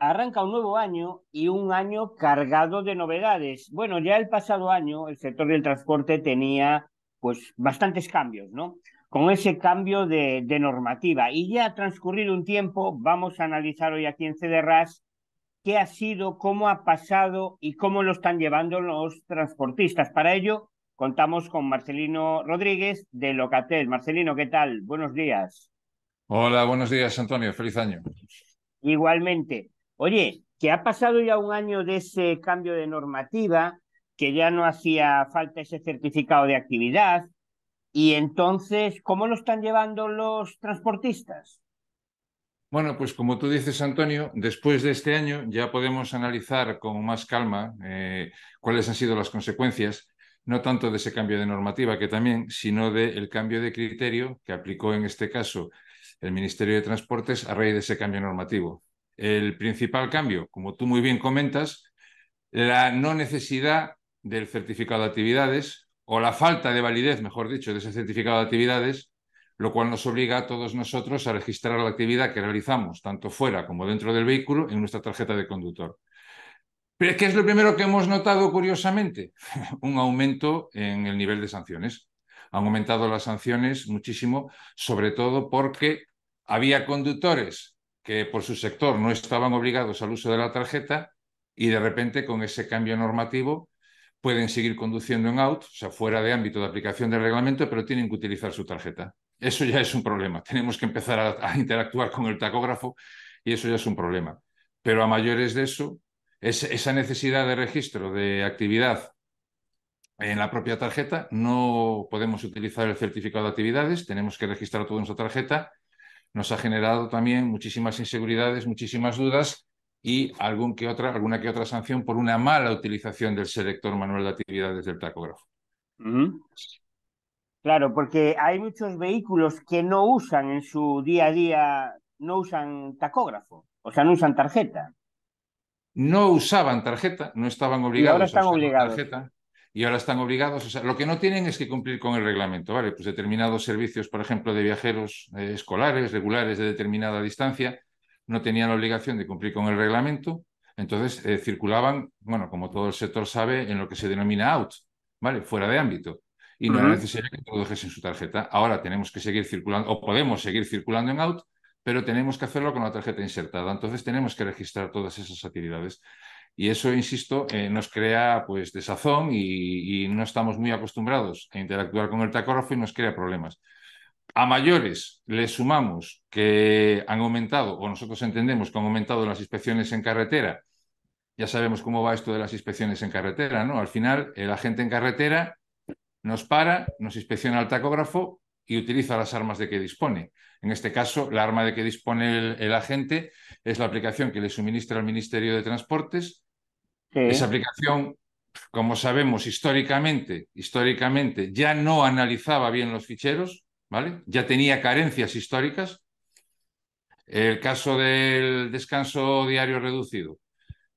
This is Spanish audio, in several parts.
Arranca un nuevo año y un año cargado de novedades. Bueno, ya el pasado año el sector del transporte tenía pues bastantes cambios, ¿no? Con ese cambio de, de normativa. Y ya ha transcurrido un tiempo, vamos a analizar hoy aquí en CDRAS qué ha sido, cómo ha pasado y cómo lo están llevando los transportistas. Para ello, contamos con Marcelino Rodríguez de Locatel. Marcelino, ¿qué tal? Buenos días. Hola, buenos días, Antonio. Feliz año. Igualmente. Oye, que ha pasado ya un año de ese cambio de normativa, que ya no hacía falta ese certificado de actividad, y entonces, ¿cómo lo están llevando los transportistas? Bueno, pues como tú dices, Antonio, después de este año ya podemos analizar con más calma eh, cuáles han sido las consecuencias, no tanto de ese cambio de normativa que también, sino del cambio de criterio que aplicó en este caso el Ministerio de Transportes a raíz de ese cambio normativo el principal cambio, como tú muy bien comentas, la no necesidad del certificado de actividades o la falta de validez, mejor dicho, de ese certificado de actividades, lo cual nos obliga a todos nosotros a registrar la actividad que realizamos, tanto fuera como dentro del vehículo, en nuestra tarjeta de conductor. Pero ¿qué es lo primero que hemos notado, curiosamente? Un aumento en el nivel de sanciones. Han aumentado las sanciones muchísimo, sobre todo porque había conductores que por su sector no estaban obligados al uso de la tarjeta y de repente con ese cambio normativo pueden seguir conduciendo en out, o sea, fuera de ámbito de aplicación del reglamento, pero tienen que utilizar su tarjeta. Eso ya es un problema. Tenemos que empezar a, interactuar con el tacógrafo y eso ya es un problema. Pero a mayores de eso, esa necesidad de registro de actividad en la propia tarjeta, no podemos utilizar el certificado de actividades, tenemos que registrar todo en su tarjeta nos ha generado también muchísimas inseguridades, muchísimas dudas y algún que otra, alguna que otra sanción por una mala utilización del selector manual de actividades del tacógrafo. Claro, porque hay muchos vehículos que no usan en su día a día, no usan tacógrafo, o sea, no usan tarjeta. No usaban tarjeta, no estaban obligados. a usar Tarjeta y ahora están obligados. O sea, lo que no tienen es que cumplir con el reglamento, ¿vale? Pues determinados servicios, por ejemplo, de viajeros eh, escolares, regulares de determinada distancia, no tenían la obligación de cumplir con el reglamento. Entonces eh, circulaban, bueno, como todo el sector sabe, en lo que se denomina out, ¿vale? Fuera de ámbito. Y no era necesario que produjesen en su tarjeta. Ahora tenemos que seguir circulando, o podemos seguir circulando en out, pero tenemos que hacerlo con la tarjeta insertada. Entonces tenemos que registrar todas esas actividades. Y eso, insisto, eh, nos crea pues desazón y, no estamos muy acostumbrados a interactuar con el tacógrafo y nos crea problemas. A mayores le sumamos que han aumentado, o nosotros entendemos que han aumentado las inspecciones en carretera. Ya sabemos cómo va esto de las inspecciones en carretera, ¿no? Al final, el agente en carretera nos para, nos inspecciona el tacógrafo y utiliza las armas de que dispone. En este caso, la arma de que dispone el, el agente es la aplicación que le suministra el Ministerio de Transportes esa aplicación, como sabemos históricamente, históricamente ya no analizaba bien los ficheros, ¿vale? Ya tenía carencias históricas. El caso del descanso diario reducido.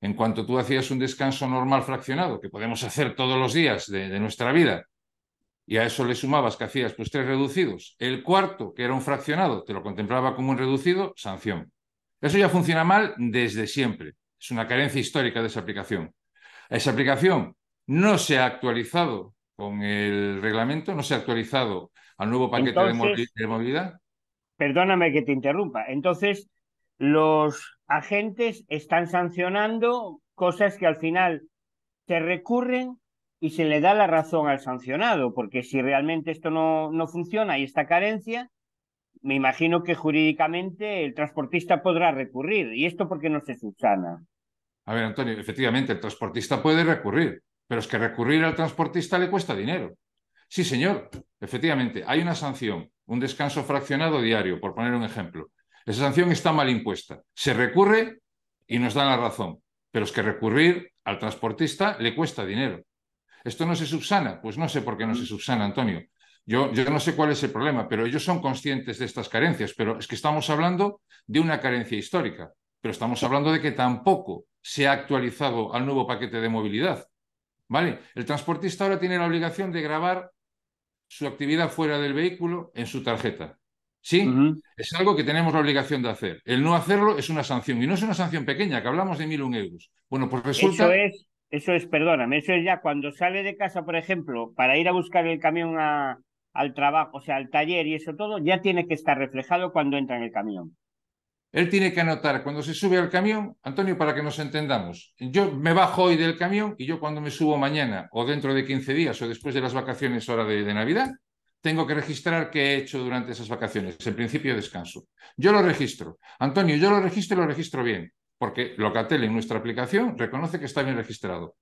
En cuanto tú hacías un descanso normal fraccionado, que podemos hacer todos los días de, nuestra vida, y a eso le sumabas que hacías pues tres reducidos, el cuarto, que era un fraccionado, te lo contemplaba como un reducido, sanción. Eso ya funciona mal desde siempre es una carencia histórica de esa aplicación. Esa aplicación no se ha actualizado con el reglamento, no se ha actualizado al nuevo paquete de movilidad. Perdóname que te interrumpa. Entonces, los agentes están sancionando cosas que al final se recurren y se le da la razón al sancionado, porque si realmente esto no, no funciona y esta carencia, me imagino que jurídicamente el transportista podrá recurrir. ¿Y esto porque no se subsana? A ver, Antonio, efectivamente, el transportista puede recurrir, pero es que recurrir al transportista le cuesta dinero. Sí, señor, efectivamente, hay una sanción, un descanso fraccionado diario, por poner un ejemplo. Esa sanción está mal impuesta. Se recurre y nos dan la razón, pero es que recurrir al transportista le cuesta dinero. ¿Esto no se subsana? Pues no sé por qué no se subsana, Antonio. Yo, yo, no sé cuál es el problema, pero ellos son conscientes de estas carencias, pero es que estamos hablando de una carencia histórica, pero estamos hablando de que tampoco se ha actualizado al nuevo paquete de movilidad. ¿Vale? El transportista ahora tiene la obligación de grabar su actividad fuera del vehículo en su tarjeta. ¿Sí? Es algo que tenemos la obligación de hacer. El no hacerlo es una sanción, y no es una sanción pequeña, que hablamos de mil un euros. Bueno, pues resulta... Eso es, eso es, perdóname, eso es ya cuando sale de casa, por ejemplo, para ir a buscar el camión al trabajo, o sea, al taller y eso todo, ya tiene que estar reflejado cuando entra en el camión. Él tiene que anotar cuando se sube al camión, Antonio, para que nos entendamos. Yo me bajo hoy del camión y yo cuando me subo mañana o dentro de 15 días o después de las vacaciones hora de, Navidad, tengo que registrar qué he hecho durante esas vacaciones. En principio descanso. Yo lo registro. Antonio, yo lo registro y lo registro bien, porque Locatel en nuestra aplicación reconoce que está bien registrado.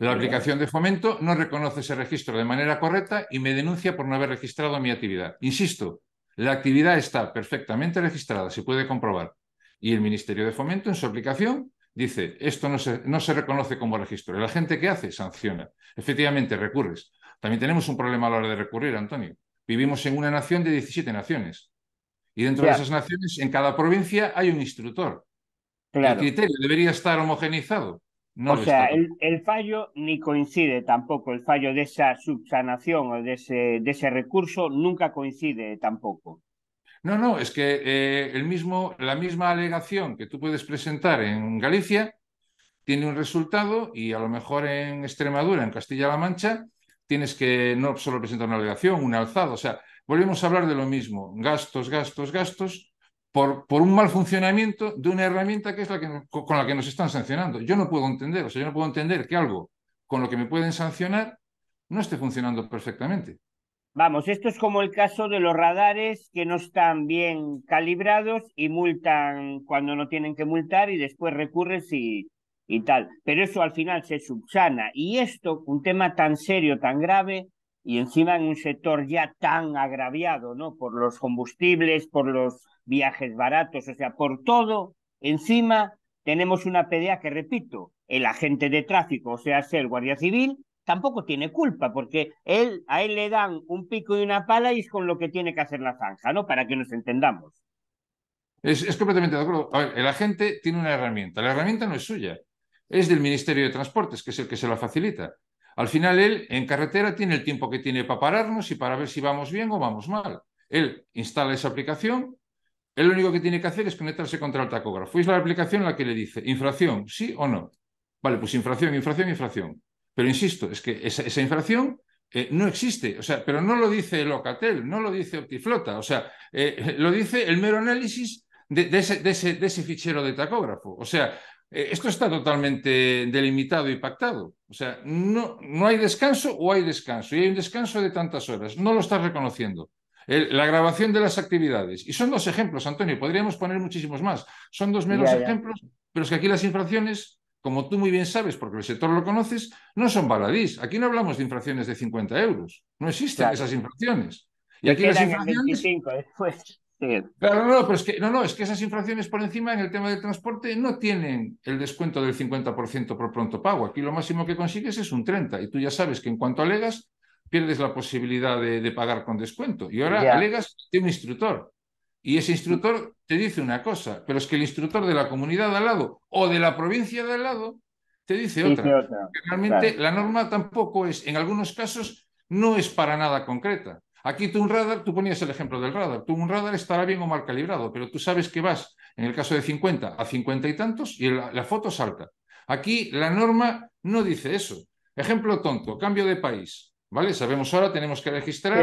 La aplicación de fomento no reconoce ese registro de manera correcta y me denuncia por no haber registrado mi actividad. Insisto, la actividad está perfectamente registrada, se puede comprobar. Y el Ministerio de Fomento, en su aplicación, dice, esto no se, no se reconoce como registro. ¿Y La gente que hace sanciona. Efectivamente, recurres. También tenemos un problema a la hora de recurrir, Antonio. Vivimos en una nación de 17 naciones. Y dentro de esas naciones, en cada provincia hay un instructor. El criterio debería estar homogenizado o sea, el, fallo ni coincide tampoco, el fallo de esa subsanación o de ese, de ese recurso nunca coincide tampoco. No, no, es que eh, el mismo, la misma alegación que tú puedes presentar en Galicia tiene un resultado y a lo mejor en Extremadura, en Castilla-La Mancha, tienes que no solo presentar una alegación, un alzado. O sea, volvemos a hablar de lo mismo, gastos, gastos, gastos, por, un mal funcionamiento de una herramienta que es la que, con la que nos están sancionando. Yo no puedo entender, o sea, yo no puedo entender que algo con lo que me pueden sancionar no esté funcionando perfectamente. Vamos, esto es como el caso de los radares que no están bien calibrados y multan cuando no tienen que multar y después recurres y, y tal. Pero eso al final se subsana. Y esto, un tema tan serio, tan grave, y encima en un sector ya tan agraviado, ¿no? Por los combustibles, por los viajes baratos, o sea, por todo, encima tenemos una pelea que, repito, el agente de tráfico, o sea, ser guardia civil, tampoco tiene culpa, porque él, a él le dan un pico y una pala y es con lo que tiene que hacer la zanja, ¿no? Para que nos entendamos. Es, es completamente de acuerdo. A ver, el agente tiene una herramienta. La herramienta no es suya, es del Ministerio de Transportes, que es el que se la facilita. Al final él en carretera tiene el tiempo que tiene para pararnos y para ver si vamos bien o vamos mal. Él instala esa aplicación, él lo único que tiene que hacer es conectarse contra el tacógrafo. Es la aplicación la que le dice infracción, sí o no. Vale, pues infracción, infracción, infracción. Pero insisto, es que esa, infracción eh, no existe, o sea, pero no lo dice Locatel, no lo dice Optiflota, o sea, eh, lo dice el mero análisis de, ese, de, ese, fichero de tacógrafo. O sea, eh, esto está totalmente delimitado y pactado. O sea, no, no, hay descanso o hay descanso. Y hay un descanso de tantas horas. No lo estás reconociendo. la grabación de las actividades. Y son dos ejemplos, Antonio. Podríamos poner muchísimos más. Son dos meros ejemplos, pero es que aquí las infracciones, como tú muy bien sabes, porque el sector lo conoces, no son baladís. Aquí no hablamos de infracciones de 50 euros. No existen esas infracciones. Y aquí las infracciones. Eh, claro, no, no, es que, no, no, es que esas infracciones por encima en el tema del transporte no tienen el descuento del 50% por pronto pago. Aquí lo máximo que consigues es un 30% y tú ya sabes que en cuanto alegas pierdes la posibilidad de, pagar con descuento. Y ahora alegas de un instructor. Y ese instructor te dice una cosa, pero es que el instructor de la comunidad de al lado o de la provincia de al lado te dice, otra. Realmente la norma tampoco es, en algunos casos, no es para nada concreta. Aquí tú un radar, tú ponías el ejemplo del radar, tú un radar estará bien o mal calibrado, pero tú sabes que vas, en el caso de 50, a 50 y tantos y la, foto salta. Aquí la norma no dice eso. Ejemplo tonto, cambio de país. ¿Vale? Sabemos ahora, tenemos que registrar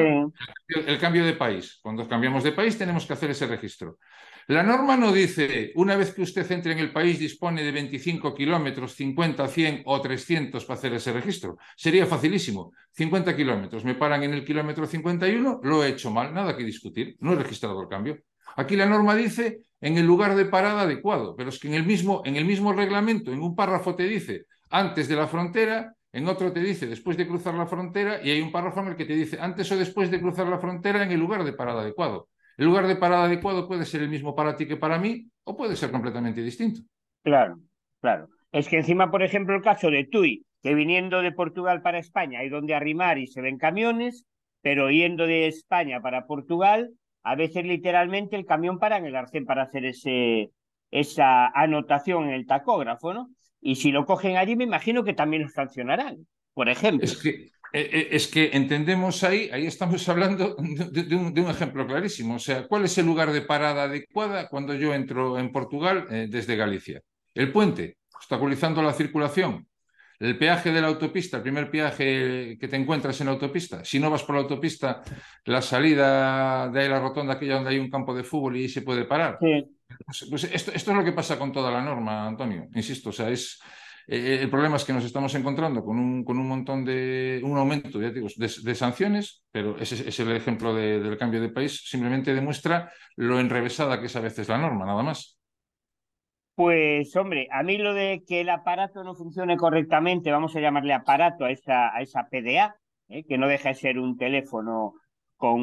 el, cambio de país. Cuando cambiamos de país, tenemos que hacer ese registro. La norma no dice, una vez que usted entre en el país, dispone de 25 kilómetros, 50, 100 o 300 para hacer ese registro. Sería facilísimo. 50 kilómetros, me paran en el kilómetro 51, lo he hecho mal, nada que discutir, no he registrado el cambio. Aquí la norma dice en el lugar de parada adecuado, pero es que en el mismo, en el mismo reglamento, en un párrafo te dice antes de la frontera, en otro te dice después de cruzar la frontera y hay un párrafo en el que te dice antes o después de cruzar la frontera en el lugar de parada adecuado. El lugar de parada adecuado puede ser el mismo para ti que para mí o puede ser completamente distinto. Claro, claro. Es que encima, por ejemplo, el caso de Tui, que viniendo de Portugal para España hay donde arrimar y se ven camiones, pero yendo de España para Portugal, a veces literalmente el camión para en el arcén para hacer ese, esa anotación en el tacógrafo, ¿no? Y si lo cogen allí, me imagino que también lo sancionarán, por ejemplo. Eh, eh, es que entendemos ahí, ahí estamos hablando de, un, ejemplo clarísimo. O sea, ¿cuál es el lugar de parada adecuada cuando yo entro en Portugal eh, desde Galicia? El puente, obstaculizando la circulación. El peaje de la autopista, el primer peaje que te encuentras en la autopista. Si no vas por la autopista, la salida de ahí la rotonda, aquella donde hay un campo de fútbol y ahí se puede parar. Pues, pues esto, esto, es lo que pasa con toda la norma, Antonio. Insisto, o sea, es, eh, eh, el problema es que nos estamos encontrando con un, con un montón de, un aumento ya digo, de, sanciones, pero ese, es el ejemplo del cambio de país, simplemente demuestra lo enrevesada que es a veces la norma, nada más. Pues hombre, a mí lo de que el aparato no funcione correctamente, vamos a llamarle aparato a esa, a esa PDA, ¿eh? que no deja de ser un teléfono con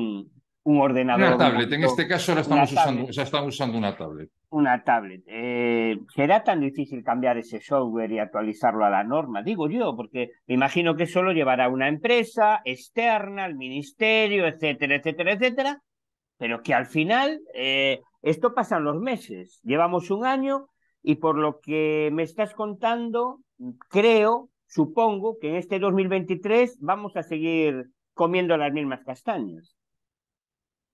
un ordenador. Una tablet, en este caso ahora estamos usando, o sea, estamos usando una tablet una tablet. Eh, ¿Será tan difícil cambiar ese software y actualizarlo a la norma? Digo yo, porque me imagino que solo llevará una empresa externa, el ministerio, etcétera, etcétera, etcétera, pero que al final eh, esto esto en los meses. Llevamos un año y por lo que me estás contando, creo, supongo que en este 2023 vamos a seguir comiendo las mismas castañas.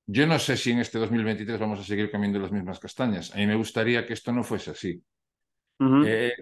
Yo no sé si en este 2023 vamos a seguir comiendo las mismas castañas. A mí me gustaría que esto no fuese así. Eh,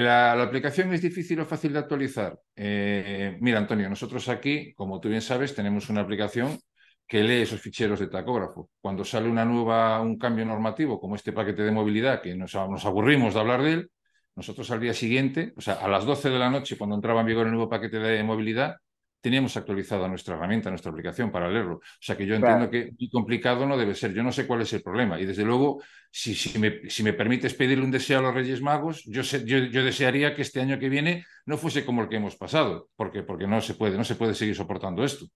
la, aplicación es difícil o fácil de actualizar. Eh, mira, Antonio, nosotros aquí, como tú bien sabes, tenemos una aplicación que lee esos ficheros de tacógrafo. Cuando sale una nueva, un cambio normativo, como este paquete de movilidad, que nos, nos aburrimos de hablar de él, nosotros al día siguiente, o sea, a las 12 de la noche, cuando entraba en vigor el nuevo paquete de movilidad, teníamos actualizada nuestra herramienta, nuestra aplicación para leerlo. O sea que yo entiendo que muy complicado no debe ser. Yo no sé cuál es el problema. Y desde luego, si, si, me, permites pedirle un deseo a los Reyes Magos, yo, yo, desearía que este año que viene no fuese como el que hemos pasado, porque, porque no, se puede, no se puede seguir soportando esto.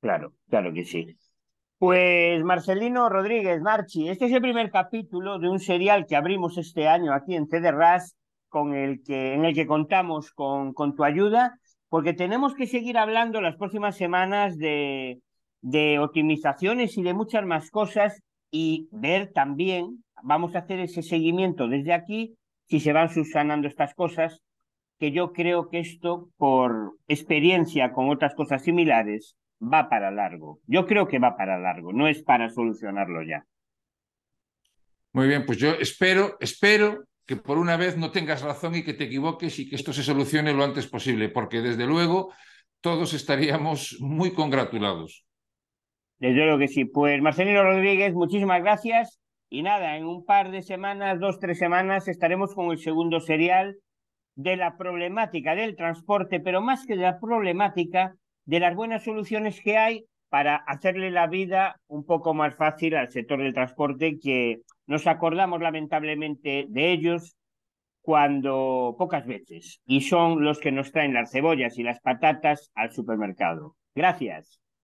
Claro, claro que sí. Pues Marcelino Rodríguez Marchi, este es el primer capítulo de un serial que abrimos este año aquí en CDRAS con el que, en el que contamos con, con tu ayuda porque tenemos que seguir hablando las próximas semanas de, optimizaciones y de muchas más cosas y ver también, vamos a hacer ese seguimiento desde aquí, si se van subsanando estas cosas, que yo creo que esto, por experiencia con otras cosas similares, va para largo. Yo creo que va para largo, no es para solucionarlo ya. Muy bien, pues yo espero, espero que por una vez no tengas razón y que te equivoques y que esto se solucione lo antes posible, porque desde luego todos estaríamos muy congratulados. Desde luego que sí. Pues Marcelino Rodríguez, muchísimas gracias. Y nada, en un par de semanas, dos, tres semanas, estaremos con el segundo serial de la problemática del transporte, pero más que de la problemática, de las buenas soluciones que hay para hacerle la vida un poco más fácil al sector del transporte que nos acordamos lamentablemente de ellos cuando pocas veces, y son los que nos traen las cebollas y las patatas al supermercado. Gracias.